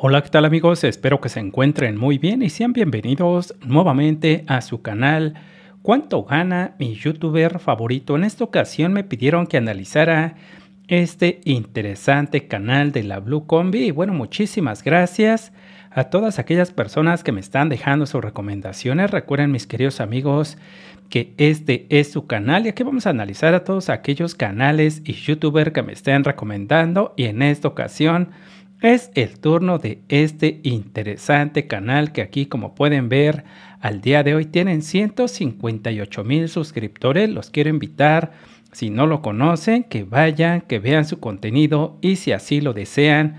Hola, ¿qué tal amigos? Espero que se encuentren muy bien y sean bienvenidos nuevamente a su canal ¿Cuánto gana mi youtuber favorito? En esta ocasión me pidieron que analizara este interesante canal de la Blue Combi y bueno, muchísimas gracias a todas aquellas personas que me están dejando sus recomendaciones. Recuerden mis queridos amigos que este es su canal y aquí vamos a analizar a todos aquellos canales y youtuber que me estén recomendando y en esta ocasión... Es el turno de este interesante canal que aquí como pueden ver al día de hoy tienen 158 mil suscriptores. Los quiero invitar, si no lo conocen, que vayan, que vean su contenido y si así lo desean,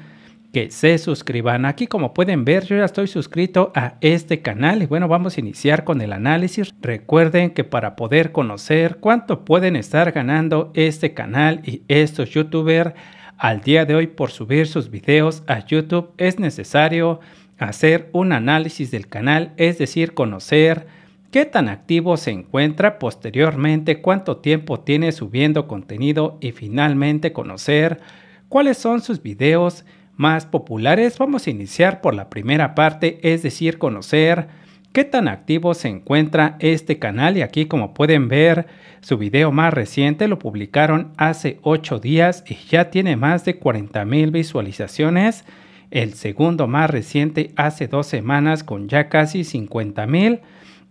que se suscriban. Aquí como pueden ver yo ya estoy suscrito a este canal y bueno vamos a iniciar con el análisis. Recuerden que para poder conocer cuánto pueden estar ganando este canal y estos youtubers al día de hoy, por subir sus videos a YouTube es necesario hacer un análisis del canal, es decir, conocer qué tan activo se encuentra posteriormente, cuánto tiempo tiene subiendo contenido y finalmente conocer cuáles son sus videos más populares. Vamos a iniciar por la primera parte, es decir, conocer qué tan activo se encuentra este canal y aquí como pueden ver su video más reciente lo publicaron hace 8 días y ya tiene más de 40 mil visualizaciones. El segundo más reciente hace dos semanas con ya casi 50 mil.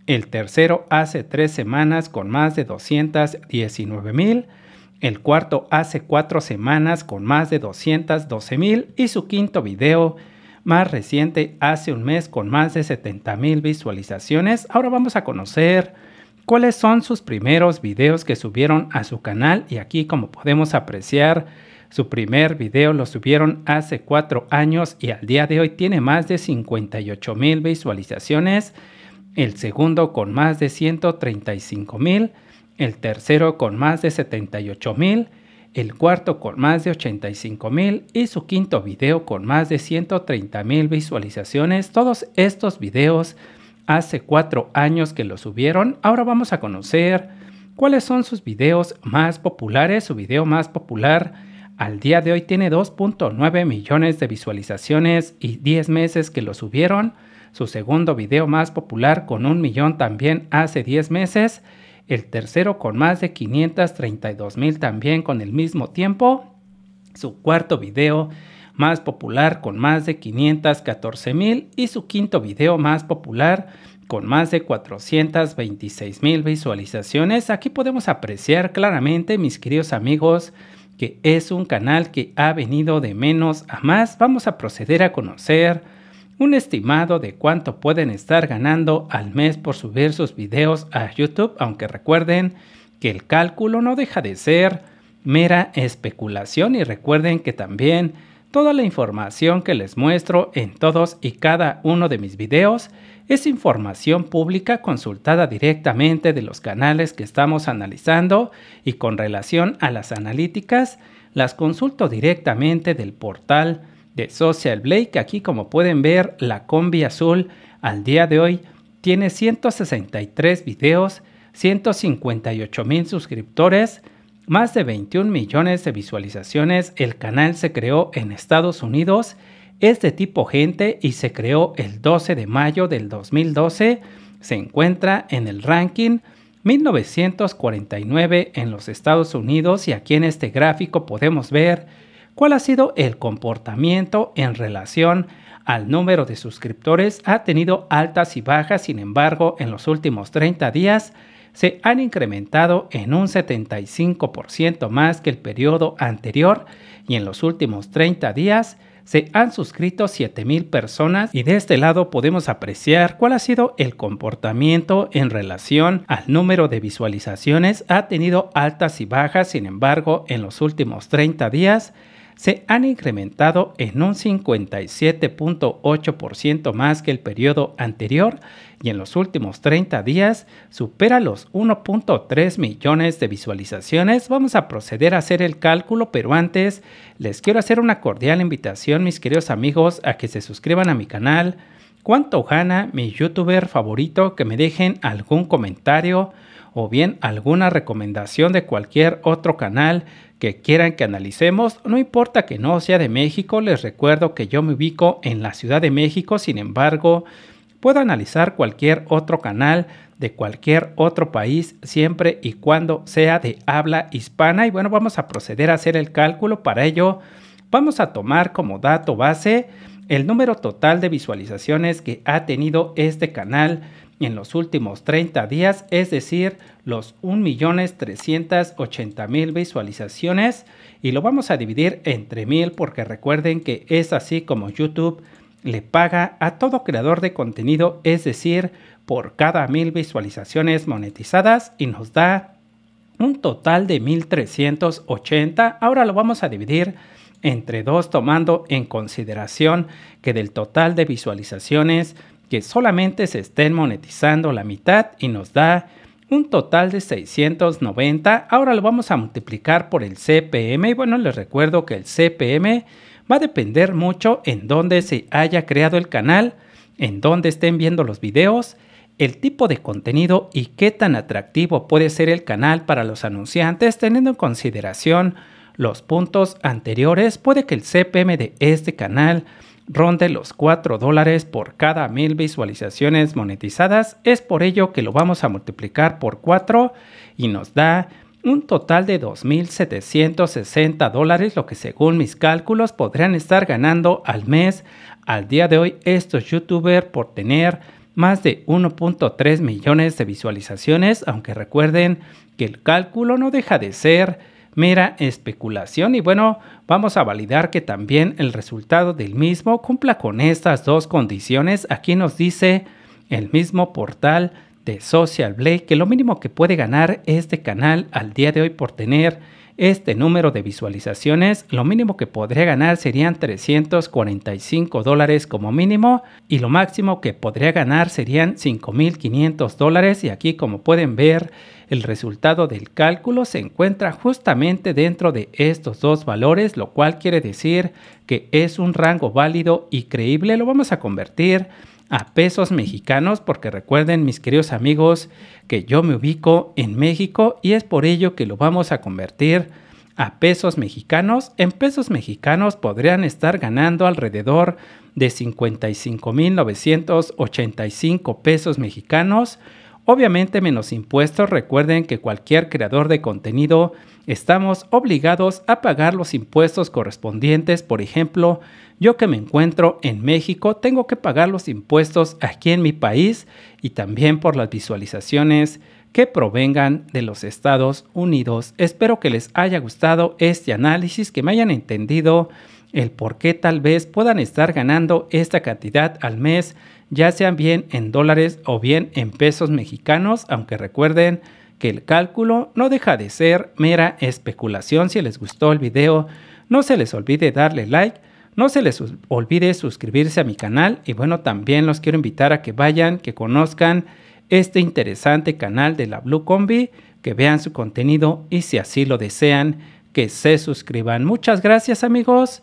El tercero hace 3 semanas con más de 219 mil. El cuarto hace 4 semanas con más de 212 mil. Y su quinto video más reciente hace un mes con más de 70 mil visualizaciones. Ahora vamos a conocer cuáles son sus primeros videos que subieron a su canal y aquí como podemos apreciar su primer video lo subieron hace cuatro años y al día de hoy tiene más de 58 mil visualizaciones, el segundo con más de 135 mil, el tercero con más de 78 mil el cuarto con más de 85 mil y su quinto video con más de 130 mil visualizaciones. Todos estos videos hace cuatro años que los subieron. Ahora vamos a conocer cuáles son sus videos más populares. Su video más popular al día de hoy tiene 2.9 millones de visualizaciones y 10 meses que lo subieron. Su segundo video más popular con un millón también hace 10 meses el tercero con más de 532 mil también con el mismo tiempo, su cuarto video más popular con más de 514 mil y su quinto video más popular con más de 426 mil visualizaciones. Aquí podemos apreciar claramente, mis queridos amigos, que es un canal que ha venido de menos a más. Vamos a proceder a conocer un estimado de cuánto pueden estar ganando al mes por subir sus videos a YouTube, aunque recuerden que el cálculo no deja de ser mera especulación y recuerden que también toda la información que les muestro en todos y cada uno de mis videos es información pública consultada directamente de los canales que estamos analizando y con relación a las analíticas las consulto directamente del portal de Social Blake. Aquí como pueden ver la combi azul al día de hoy tiene 163 videos, 158 mil suscriptores, más de 21 millones de visualizaciones. El canal se creó en Estados Unidos, es de tipo gente y se creó el 12 de mayo del 2012. Se encuentra en el ranking 1949 en los Estados Unidos y aquí en este gráfico podemos ver cuál ha sido el comportamiento en relación al número de suscriptores. Ha tenido altas y bajas, sin embargo, en los últimos 30 días se han incrementado en un 75% más que el periodo anterior y en los últimos 30 días se han suscrito 7000 personas y de este lado podemos apreciar cuál ha sido el comportamiento en relación al número de visualizaciones. Ha tenido altas y bajas, sin embargo, en los últimos 30 días se han incrementado en un 57.8% más que el periodo anterior y en los últimos 30 días supera los 1.3 millones de visualizaciones. Vamos a proceder a hacer el cálculo, pero antes les quiero hacer una cordial invitación, mis queridos amigos, a que se suscriban a mi canal. ¿Cuánto gana mi youtuber favorito? Que me dejen algún comentario o bien alguna recomendación de cualquier otro canal que quieran que analicemos, no importa que no sea de México, les recuerdo que yo me ubico en la Ciudad de México, sin embargo, puedo analizar cualquier otro canal de cualquier otro país siempre y cuando sea de habla hispana. Y bueno, vamos a proceder a hacer el cálculo. Para ello, vamos a tomar como dato base el número total de visualizaciones que ha tenido este canal en los últimos 30 días, es decir, los 1.380.000 visualizaciones y lo vamos a dividir entre mil porque recuerden que es así como YouTube le paga a todo creador de contenido, es decir, por cada 1.000 visualizaciones monetizadas y nos da un total de 1.380. Ahora lo vamos a dividir entre dos tomando en consideración que del total de visualizaciones que solamente se estén monetizando la mitad y nos da un total de 690. Ahora lo vamos a multiplicar por el CPM y bueno, les recuerdo que el CPM va a depender mucho en dónde se haya creado el canal, en dónde estén viendo los videos, el tipo de contenido y qué tan atractivo puede ser el canal para los anunciantes teniendo en consideración los puntos anteriores, puede que el CPM de este canal ronde los 4 dólares por cada mil visualizaciones monetizadas. Es por ello que lo vamos a multiplicar por 4 y nos da un total de 2.760 dólares, lo que según mis cálculos podrían estar ganando al mes, al día de hoy, estos youtubers por tener más de 1.3 millones de visualizaciones, aunque recuerden que el cálculo no deja de ser mera especulación y bueno, vamos a validar que también el resultado del mismo cumpla con estas dos condiciones. Aquí nos dice el mismo portal de Social Blade que lo mínimo que puede ganar este canal al día de hoy por tener este número de visualizaciones, lo mínimo que podría ganar serían 345 dólares como mínimo y lo máximo que podría ganar serían 5.500 dólares y aquí como pueden ver el resultado del cálculo se encuentra justamente dentro de estos dos valores, lo cual quiere decir que es un rango válido y creíble. Lo vamos a convertir a pesos mexicanos, porque recuerden mis queridos amigos que yo me ubico en México y es por ello que lo vamos a convertir a pesos mexicanos. En pesos mexicanos podrían estar ganando alrededor de 55.985 pesos mexicanos Obviamente menos impuestos, recuerden que cualquier creador de contenido estamos obligados a pagar los impuestos correspondientes. Por ejemplo, yo que me encuentro en México tengo que pagar los impuestos aquí en mi país y también por las visualizaciones que provengan de los Estados Unidos. Espero que les haya gustado este análisis, que me hayan entendido el por qué tal vez puedan estar ganando esta cantidad al mes, ya sean bien en dólares o bien en pesos mexicanos, aunque recuerden que el cálculo no deja de ser mera especulación. Si les gustó el video, no se les olvide darle like, no se les olvide suscribirse a mi canal y bueno, también los quiero invitar a que vayan, que conozcan este interesante canal de la Blue Combi, que vean su contenido y si así lo desean, que se suscriban. Muchas gracias amigos